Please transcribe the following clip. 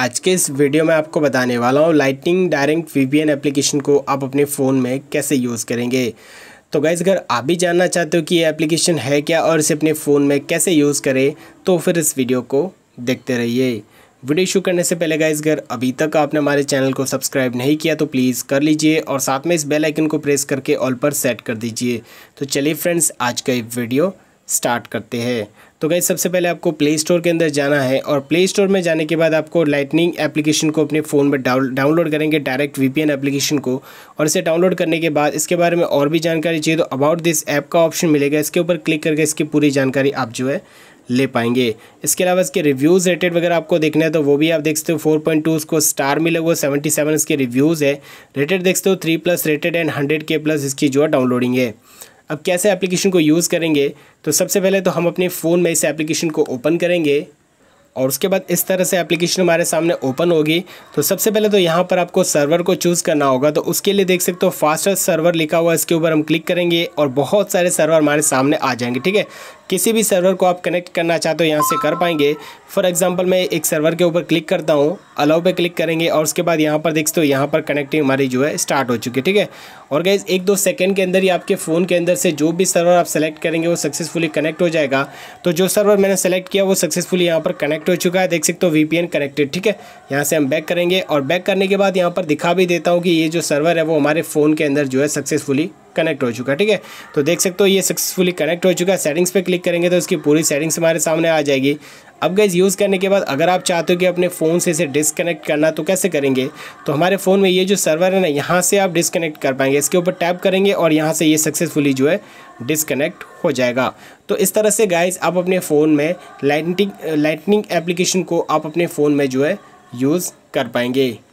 आज के इस वीडियो में आपको बताने वाला हूँ लाइटिंग डायरेक्ट वीपीएन एप्लीकेशन को आप अपने फ़ोन में कैसे यूज़ करेंगे तो गैस अगर आप भी जानना चाहते हो कि ये एप्लीकेशन है क्या और इसे अपने फ़ोन में कैसे यूज़ करें तो फिर इस वीडियो को देखते रहिए वीडियो शुरू करने से पहले गाइज अगर अभी तक आपने हमारे चैनल को सब्सक्राइब नहीं किया तो प्लीज़ कर लीजिए और साथ में इस बेल आइकन को प्रेस करके ऑल पर सेट कर दीजिए तो चलिए फ्रेंड्स आज का ये वीडियो स्टार्ट करते हैं तो गई सबसे पहले आपको प्ले स्टोर के अंदर जाना है और प्ले स्टोर में जाने के बाद आपको लाइटनिंग एप्लीकेशन को अपने फ़ोन में डाउनलोड करेंगे डायरेक्ट वीपीएन एप्लीकेशन को और इसे डाउनलोड करने के बाद इसके बारे में और भी जानकारी चाहिए तो अबाउट दिस ऐप का ऑप्शन मिलेगा इसके ऊपर क्लिक करके इसकी पूरी जानकारी आप जो है ले पाएंगे इसके अलावा इसके रिव्यूज़ रेटेड वगैरह आपको देखना है तो वो भी आप देखते हो फोर पॉइंट टू उसको स्टार मिले वो सेवेंटी सेवन इसके रिव्यूज़ है रेटेड देखते हो three plus rated and hundred के प्लस इसकी जो है डाउनलोडिंग है अब कैसे एप्लीकेशन को यूज़ करेंगे तो सबसे पहले तो हम अपने फ़ोन में इस एप्लीकेशन को ओपन करेंगे और उसके बाद इस तरह से एप्लीकेशन हमारे सामने ओपन होगी तो सबसे पहले तो यहाँ पर आपको सर्वर को चूज़ करना होगा तो उसके लिए देख सकते हो फास्टेस्ट सर्वर लिखा हुआ है इसके ऊपर हम क्लिक करेंगे और बहुत सारे सर्वर हमारे सामने आ जाएंगे ठीक है किसी भी सर्वर को आप कनेक्ट करना चाहते हो यहाँ से कर पाएंगे फॉर एग्ज़ाम्पल मैं एक सर्वर के ऊपर क्लिक करता हूँ अलाउ पर क्लिक करेंगे और उसके बाद यहाँ पर सकते हो यहाँ पर कनेक्टिंग हमारी जो है स्टार्ट हो चुकी है ठीक है और गैस एक दो सेकेंड के अंदर ही आपके फ़ोन के अंदर से जो भी सर्वर आप सेलेक्ट करेंगे वो सक्सेसफुली कनेक्ट हो जाएगा तो जो सर्वर मैंने सेलेक्ट किया वो सक्सेसफुली यहाँ पर कनेक्ट कनेक्ट हो चुका है देख सकते हो वीपीएन कनेक्टेड ठीक है यहाँ से हम बैक करेंगे और बैक करने के बाद यहाँ पर दिखा भी देता हूँ कि ये जो सर्वर है वो हमारे फ़ोन के अंदर जो है सक्सेसफुली कनेक्ट हो चुका है ठीक है तो देख सकते हो ये सक्सेसफुली कनेक्ट हो चुका है सेटिंग्स पे क्लिक करेंगे तो इसकी पूरी सेटिंग्स हमारे सामने आ जाएगी अब गैस यूज़ करने के बाद अगर आप चाहते हो कि अपने फ़ोन से इसे डिसकनेक्ट करना तो कैसे करेंगे तो हमारे फ़ोन में ये जो सर्वर है ना यहाँ से आप डिसकनेक्ट कर पाएंगे इसके ऊपर टैप करेंगे और यहाँ से ये सक्सेसफुली जो है डिसकनेक्ट हो जाएगा तो इस तरह से गाइज आप अपने फ़ोन में लाइटिंग लाइटनिंग एप्लीकेशन को आप अपने फ़ोन में जो है यूज़ कर पाएंगे